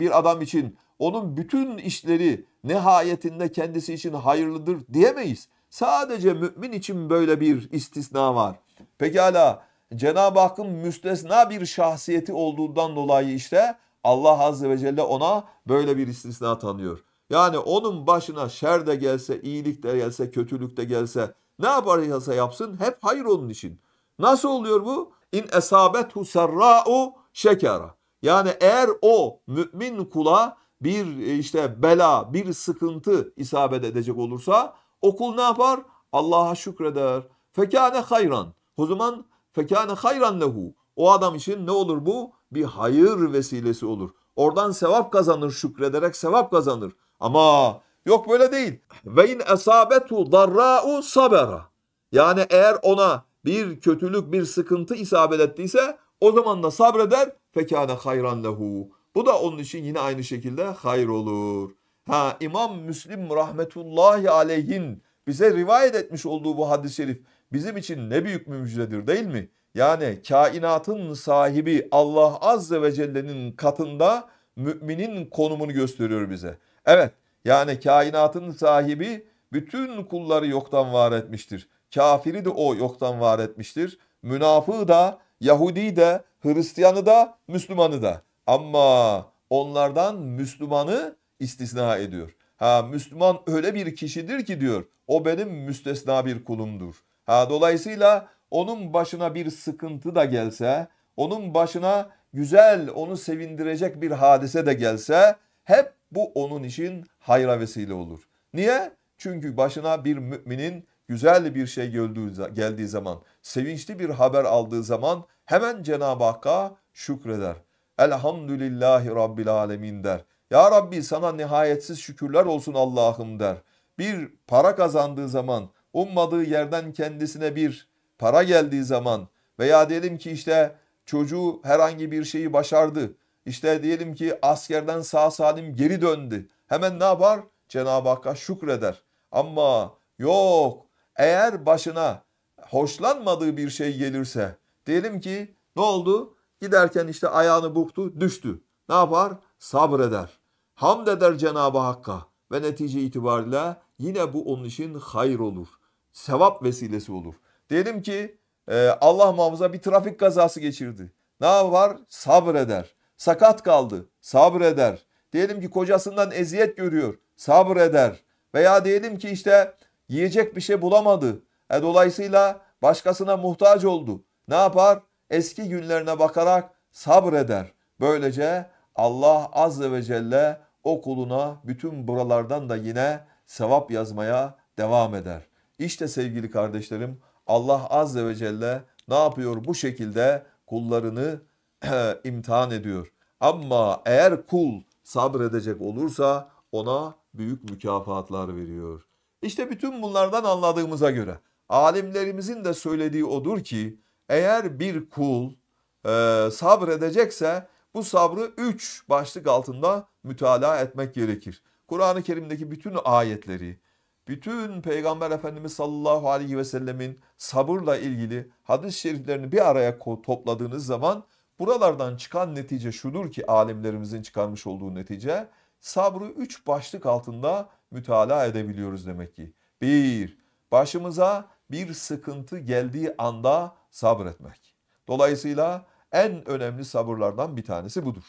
bir adam için onun bütün işleri nihayetinde kendisi için hayırlıdır diyemeyiz. Sadece mümin için böyle bir istisna var. Pekala Cenab-ı Hakk'ın müstesna bir şahsiyeti olduğundan dolayı işte Allah Azze ve Celle ona böyle bir istisna tanıyor. Yani onun başına şer de gelse, iyilik de gelse, kötülük de gelse ne yaparsa yapsın hep hayır onun için. Nasıl oluyor bu? İn esabethu serra'u şekara. Yani eğer o mümin kula bir e, işte bela, bir sıkıntı isabet edecek olursa o kul ne yapar? Allah'a şükreder. Fekâne hayran. O zaman fekâne hayran lehu. O adam için ne olur bu? Bir hayır vesilesi olur. Oradan sevap kazanır şükrederek sevap kazanır. Ama Yok böyle değil. Ve in esabetu darra'u sabera. Yani eğer ona bir kötülük, bir sıkıntı isabet ettiyse o zaman da sabreder fekâne hayran lehu. Bu da onun için yine aynı şekilde hayır olur. Ha İmam Müslim rahmetullahi aleyhin bize rivayet etmiş olduğu bu hadis-i şerif bizim için ne büyük müjdedir değil mi? Yani kainatın sahibi Allah azze ve celle'nin katında müminin konumunu gösteriyor bize. Evet yani kainatın sahibi bütün kulları yoktan var etmiştir. Kafiri de o yoktan var etmiştir. Münafığı da, Yahudi de, Hristiyanı da, Müslümanı da. Ama onlardan Müslümanı istisna ediyor. Ha Müslüman öyle bir kişidir ki diyor. O benim müstesna bir kulumdur. Ha dolayısıyla onun başına bir sıkıntı da gelse, onun başına güzel, onu sevindirecek bir hadise de gelse hep bu onun için hayra vesile olur. Niye? Çünkü başına bir müminin güzel bir şey geldiği zaman, sevinçli bir haber aldığı zaman hemen Cenab-ı Hakk'a şükreder. Elhamdülillahi Rabbil Alemin der. Ya Rabbi sana nihayetsiz şükürler olsun Allah'ım der. Bir para kazandığı zaman, ummadığı yerden kendisine bir para geldiği zaman veya diyelim ki işte çocuğu herhangi bir şeyi başardı işte diyelim ki askerden sağ salim geri döndü. Hemen ne yapar? Cenab-ı Hakk'a şükreder. Ama yok eğer başına hoşlanmadığı bir şey gelirse diyelim ki ne oldu? Giderken işte ayağını burktu, düştü. Ne yapar? Sabreder. Hamd eder Cenab-ı Hakk'a ve netice itibariyle yine bu onun için hayır olur. Sevap vesilesi olur. Diyelim ki e, Allah muhafaza bir trafik kazası geçirdi. Ne yapar? Sabreder. Sakat kaldı, sabreder. Diyelim ki kocasından eziyet görüyor, sabreder. Veya diyelim ki işte yiyecek bir şey bulamadı. E dolayısıyla başkasına muhtaç oldu. Ne yapar? Eski günlerine bakarak sabreder. Böylece Allah azze ve celle o kuluna bütün buralardan da yine sevap yazmaya devam eder. İşte sevgili kardeşlerim Allah azze ve celle ne yapıyor bu şekilde kullarını imtihan ediyor. Ama eğer kul sabredecek olursa ona büyük mükafatlar veriyor. İşte bütün bunlardan anladığımıza göre alimlerimizin de söylediği odur ki eğer bir kul e, sabredecekse bu sabrı üç başlık altında mütalaa etmek gerekir. Kur'an-ı Kerim'deki bütün ayetleri, bütün Peygamber Efendimiz sallallahu aleyhi ve sellemin sabırla ilgili hadis-i şeriflerini bir araya topladığınız zaman Buralardan çıkan netice şudur ki alimlerimizin çıkarmış olduğu netice sabrı üç başlık altında mütalaa edebiliyoruz demek ki. Bir, başımıza bir sıkıntı geldiği anda sabretmek. Dolayısıyla en önemli sabırlardan bir tanesi budur.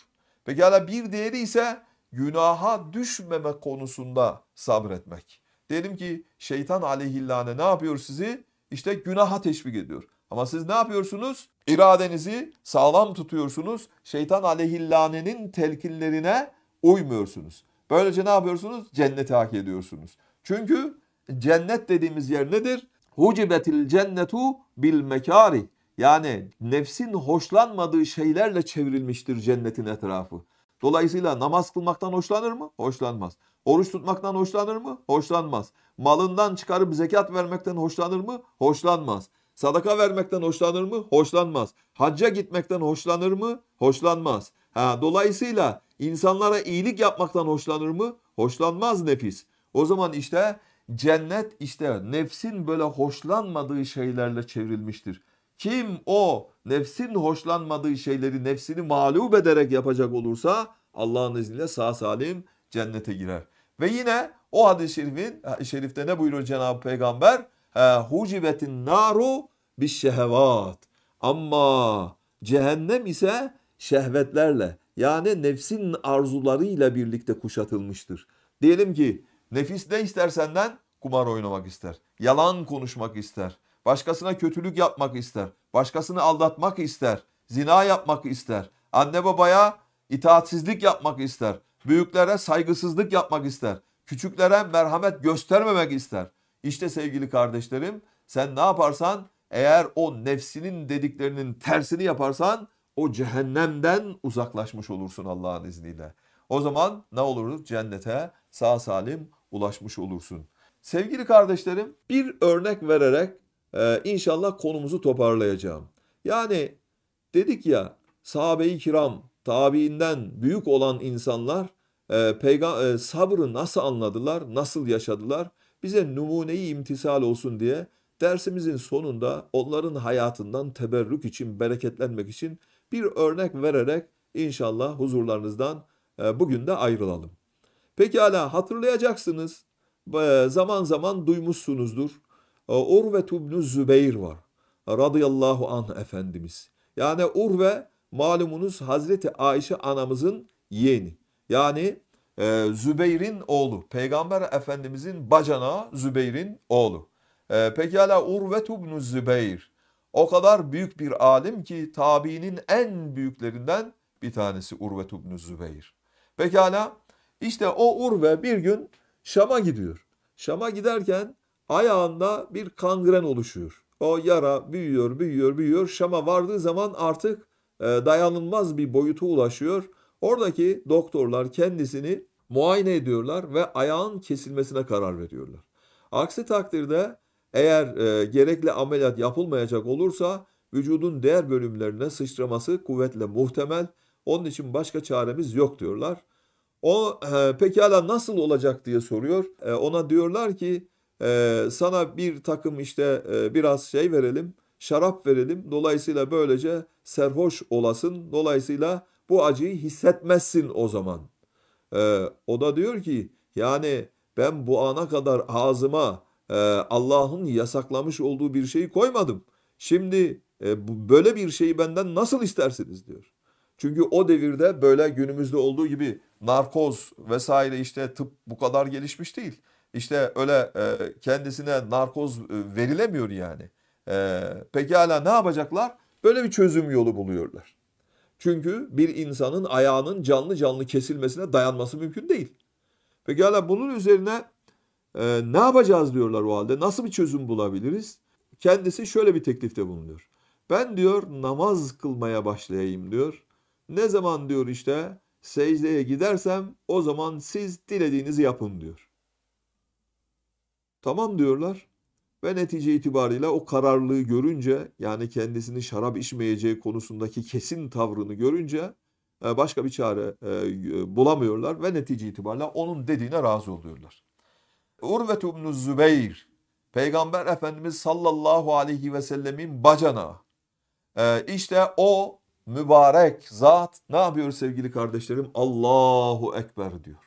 Pekala bir diğeri ise günaha düşmeme konusunda sabretmek. Diyelim ki şeytan aleyhillâne ne yapıyor sizi? İşte günaha teşvik ediyor. Ama siz ne yapıyorsunuz? İradenizi sağlam tutuyorsunuz. Şeytan aleyhillanenin telkinlerine uymuyorsunuz. Böylece ne yapıyorsunuz? Cenneti hak ediyorsunuz. Çünkü cennet dediğimiz yer nedir? Hucibetil cennetu bil mekari. Yani nefsin hoşlanmadığı şeylerle çevrilmiştir cennetin etrafı. Dolayısıyla namaz kılmaktan hoşlanır mı? Hoşlanmaz. Oruç tutmaktan hoşlanır mı? Hoşlanmaz. Malından çıkarıp zekat vermekten hoşlanır mı? Hoşlanmaz. Sadaka vermekten hoşlanır mı? Hoşlanmaz. Hacca gitmekten hoşlanır mı? Hoşlanmaz. Ha, dolayısıyla insanlara iyilik yapmaktan hoşlanır mı? Hoşlanmaz nefis. O zaman işte cennet işte nefsin böyle hoşlanmadığı şeylerle çevrilmiştir. Kim o nefsin hoşlanmadığı şeyleri nefsini mağlup ederek yapacak olursa Allah'ın izniyle sağ salim cennete girer. Ve yine o hadis-i şerifin, şerifte ne buyuruyor Cenab-ı Peygamber? hucibetin naru bir şehevat. Ama cehennem ise şehvetlerle yani nefsin arzularıyla birlikte kuşatılmıştır. Diyelim ki nefis ne ister senden? Kumar oynamak ister, yalan konuşmak ister, başkasına kötülük yapmak ister, başkasını aldatmak ister, zina yapmak ister, anne babaya itaatsizlik yapmak ister, büyüklere saygısızlık yapmak ister, küçüklere merhamet göstermemek ister. İşte sevgili kardeşlerim sen ne yaparsan eğer o nefsinin dediklerinin tersini yaparsan o cehennemden uzaklaşmış olursun Allah'ın izniyle. O zaman ne olur? Cennete sağ salim ulaşmış olursun. Sevgili kardeşlerim bir örnek vererek e, inşallah konumuzu toparlayacağım. Yani dedik ya sahabe-i kiram tabiinden büyük olan insanlar e, peyga- e, sabrı nasıl anladılar, nasıl yaşadılar? bize numuneyi imtisal olsun diye dersimizin sonunda onların hayatından teberrük için, bereketlenmek için bir örnek vererek inşallah huzurlarınızdan e, bugün de ayrılalım. Pekala hatırlayacaksınız e, zaman zaman duymuşsunuzdur. E, Urve ibn Zübeyir var. Radıyallahu anh efendimiz. Yani Urve malumunuz Hazreti Ayşe anamızın yeğeni. Yani ee, Zübeyrin oğlu. Peygamber Efendimizin bacana Zübeyrin oğlu. E, pekala Urvetu ibn Zübeyir. O kadar büyük bir alim ki tabiinin en büyüklerinden bir tanesi Urvetu ibn Zübeyir. Pekala işte o Urve bir gün Şam'a gidiyor. Şam'a giderken ayağında bir kangren oluşuyor. O yara büyüyor, büyüyor, büyüyor. Şam'a vardığı zaman artık e, dayanılmaz bir boyuta ulaşıyor Oradaki doktorlar kendisini muayene ediyorlar ve ayağın kesilmesine karar veriyorlar. Aksi takdirde eğer e, gerekli ameliyat yapılmayacak olursa vücudun diğer bölümlerine sıçraması kuvvetle muhtemel. Onun için başka çaremiz yok diyorlar. O e, pekala nasıl olacak diye soruyor. E, ona diyorlar ki e, sana bir takım işte e, biraz şey verelim, şarap verelim. Dolayısıyla böylece serhoş olasın. Dolayısıyla bu acıyı hissetmezsin o zaman. Ee, o da diyor ki yani ben bu ana kadar ağzıma e, Allah'ın yasaklamış olduğu bir şeyi koymadım. Şimdi e, bu, böyle bir şeyi benden nasıl istersiniz diyor. Çünkü o devirde böyle günümüzde olduğu gibi narkoz vesaire işte tıp bu kadar gelişmiş değil. İşte öyle e, kendisine narkoz e, verilemiyor yani. E, pekala ne yapacaklar? Böyle bir çözüm yolu buluyorlar. Çünkü bir insanın ayağının canlı canlı kesilmesine dayanması mümkün değil. Pekala bunun üzerine e, ne yapacağız diyorlar o halde. Nasıl bir çözüm bulabiliriz? Kendisi şöyle bir teklifte bulunuyor. Ben diyor namaz kılmaya başlayayım diyor. Ne zaman diyor işte secdeye gidersem o zaman siz dilediğinizi yapın diyor. Tamam diyorlar. Ve netice itibariyle o kararlılığı görünce yani kendisini şarap içmeyeceği konusundaki kesin tavrını görünce e, başka bir çare e, bulamıyorlar ve netice itibariyle onun dediğine razı oluyorlar. Urvet ibn Zübeyr Peygamber Efendimiz sallallahu aleyhi ve sellemin bacana e, işte o mübarek zat ne yapıyor sevgili kardeşlerim? Allahu Ekber diyor.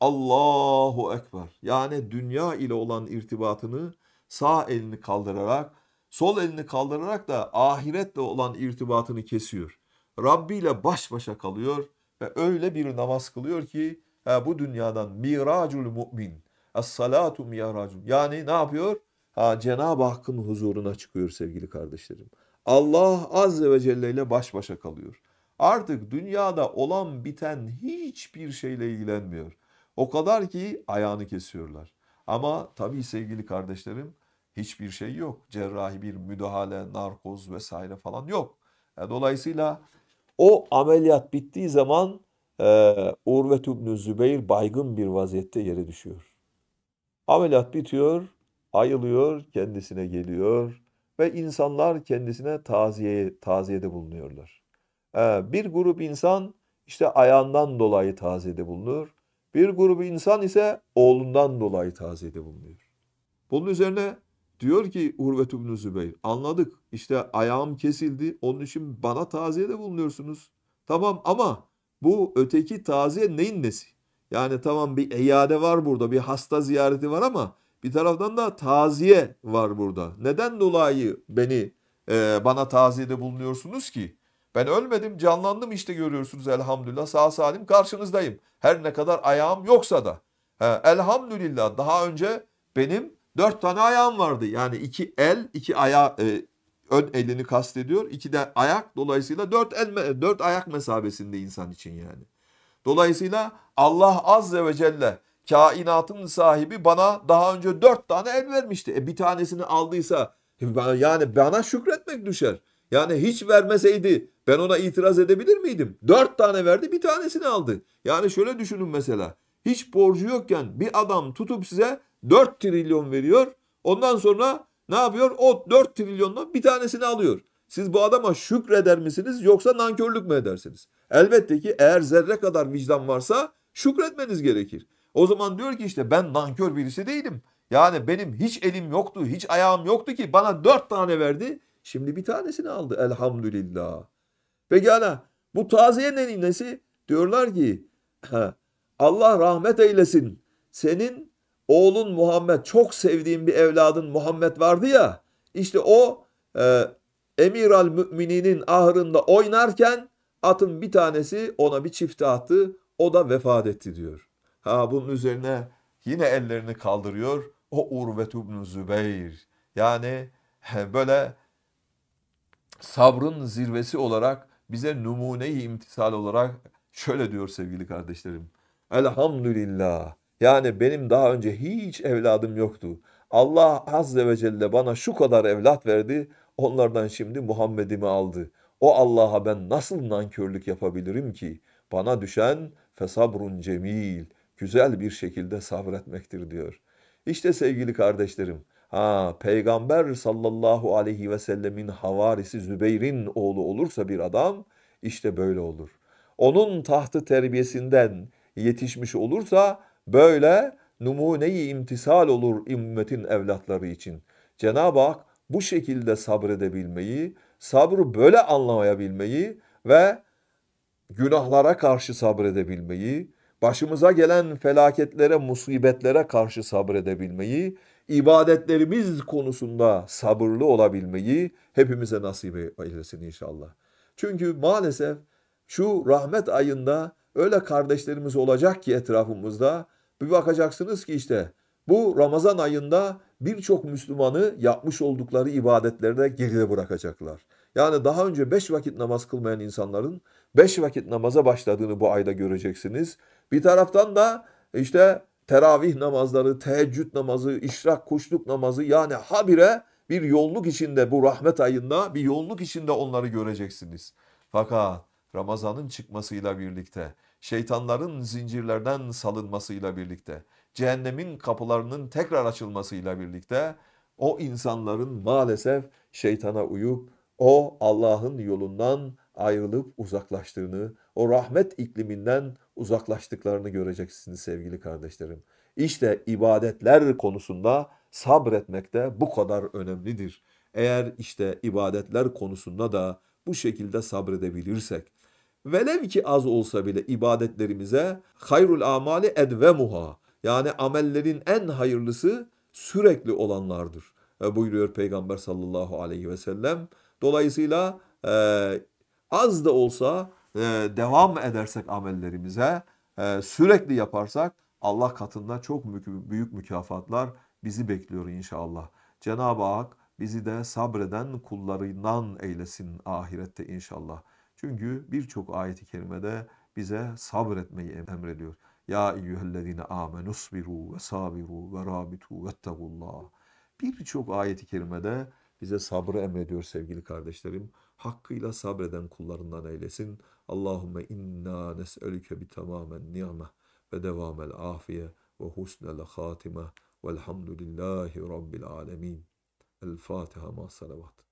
Allahu Ekber. Yani dünya ile olan irtibatını sağ elini kaldırarak, sol elini kaldırarak da ahiretle olan irtibatını kesiyor. Rabbi ile baş başa kalıyor ve öyle bir namaz kılıyor ki ha, bu dünyadan miracul mu'min. Es-salatu miracum. Yani ne yapıyor? Ha, Cenab-ı Hakk'ın huzuruna çıkıyor sevgili kardeşlerim. Allah Azze ve Celle ile baş başa kalıyor. Artık dünyada olan biten hiçbir şeyle ilgilenmiyor. O kadar ki ayağını kesiyorlar. Ama tabii sevgili kardeşlerim hiçbir şey yok. Cerrahi bir müdahale, narkoz vesaire falan yok. E, dolayısıyla o ameliyat bittiği zaman e, Urvet İbni Zübeyir baygın bir vaziyette yere düşüyor. Ameliyat bitiyor, ayılıyor, kendisine geliyor ve insanlar kendisine taziye, taziyede bulunuyorlar. E, bir grup insan işte ayağından dolayı taziyede bulunur. Bir grup insan ise oğlundan dolayı taziyede bulunuyor. Bunun üzerine Diyor ki Hurvet İbn Zübeyir anladık işte ayağım kesildi onun için bana taziye de bulunuyorsunuz. Tamam ama bu öteki taziye neyin nesi? Yani tamam bir iade var burada bir hasta ziyareti var ama bir taraftan da taziye var burada. Neden dolayı beni e, bana taziyede bulunuyorsunuz ki? Ben ölmedim canlandım işte görüyorsunuz elhamdülillah sağ salim karşınızdayım. Her ne kadar ayağım yoksa da. He, elhamdülillah daha önce benim Dört tane ayağım vardı. Yani iki el, iki ayağı, e, ön elini kastediyor. İki de ayak dolayısıyla dört, el, dört ayak mesabesinde insan için yani. Dolayısıyla Allah Azze ve Celle kainatın sahibi bana daha önce dört tane el vermişti. E bir tanesini aldıysa e, yani bana şükretmek düşer. Yani hiç vermeseydi ben ona itiraz edebilir miydim? Dört tane verdi bir tanesini aldı. Yani şöyle düşünün mesela. Hiç borcu yokken bir adam tutup size 4 trilyon veriyor. Ondan sonra ne yapıyor? O 4 trilyondan bir tanesini alıyor. Siz bu adama şükreder misiniz yoksa nankörlük mü edersiniz? Elbette ki eğer zerre kadar vicdan varsa şükretmeniz gerekir. O zaman diyor ki işte ben nankör birisi değilim. Yani benim hiç elim yoktu, hiç ayağım yoktu ki bana dört tane verdi. Şimdi bir tanesini aldı elhamdülillah. Pekala bu taziyenin nesi? Diyorlar ki Allah rahmet eylesin. Senin oğlun Muhammed çok sevdiğim bir evladın Muhammed vardı ya işte o e, Emir al Mümininin ahırında oynarken atın bir tanesi ona bir çifte attı o da vefat etti diyor. Ha bunun üzerine yine ellerini kaldırıyor o Urvet ibn Zübeyir yani böyle sabrın zirvesi olarak bize numuneyi imtisal olarak şöyle diyor sevgili kardeşlerim. Elhamdülillah. Yani benim daha önce hiç evladım yoktu. Allah Azze ve Celle bana şu kadar evlat verdi, onlardan şimdi Muhammed'imi aldı. O Allah'a ben nasıl nankörlük yapabilirim ki? Bana düşen fesabrun cemil, güzel bir şekilde sabretmektir diyor. İşte sevgili kardeşlerim, ha peygamber sallallahu aleyhi ve sellemin havarisi Zübeyr'in oğlu olursa bir adam işte böyle olur. Onun tahtı terbiyesinden yetişmiş olursa Böyle numuneyi imtisal olur ümmetin evlatları için. Cenab-ı Hak bu şekilde sabredebilmeyi, sabrı böyle anlayabilmeyi ve günahlara karşı sabredebilmeyi, başımıza gelen felaketlere, musibetlere karşı sabredebilmeyi, ibadetlerimiz konusunda sabırlı olabilmeyi hepimize nasip eylesin inşallah. Çünkü maalesef şu rahmet ayında öyle kardeşlerimiz olacak ki etrafımızda bir bakacaksınız ki işte bu Ramazan ayında birçok Müslümanı yapmış oldukları ibadetlerde geride bırakacaklar. Yani daha önce beş vakit namaz kılmayan insanların beş vakit namaza başladığını bu ayda göreceksiniz. Bir taraftan da işte teravih namazları, teheccüd namazı, işrak kuşluk namazı yani habire bir yoğunluk içinde bu rahmet ayında bir yoğunluk içinde onları göreceksiniz. Fakat Ramazan'ın çıkmasıyla birlikte şeytanların zincirlerden salınmasıyla birlikte, cehennemin kapılarının tekrar açılmasıyla birlikte o insanların maalesef şeytana uyup o Allah'ın yolundan ayrılıp uzaklaştığını, o rahmet ikliminden uzaklaştıklarını göreceksiniz sevgili kardeşlerim. İşte ibadetler konusunda sabretmek de bu kadar önemlidir. Eğer işte ibadetler konusunda da bu şekilde sabredebilirsek, Velev ki az olsa bile ibadetlerimize hayrul amali edvemuha yani amellerin en hayırlısı sürekli olanlardır e, buyuruyor Peygamber sallallahu aleyhi ve sellem. Dolayısıyla e, az da olsa e, devam edersek amellerimize e, sürekli yaparsak Allah katında çok büyük mükafatlar bizi bekliyor inşallah. Cenab-ı Hak bizi de sabreden kullarından eylesin ahirette inşallah. Çünkü birçok ayet-i kerimede bize sabretmeyi emrediyor. Ya eyyühellezine amenusbiru ve sabiru ve rabitu vettegullah. Birçok ayet-i kerimede bize sabrı emrediyor sevgili kardeşlerim. Hakkıyla sabreden kullarından eylesin. Allahümme inna nes'elüke bi tamamen ni'me ve devamel afiye ve husnel hatime velhamdülillahi rabbil alemin. El Fatiha ma salavat.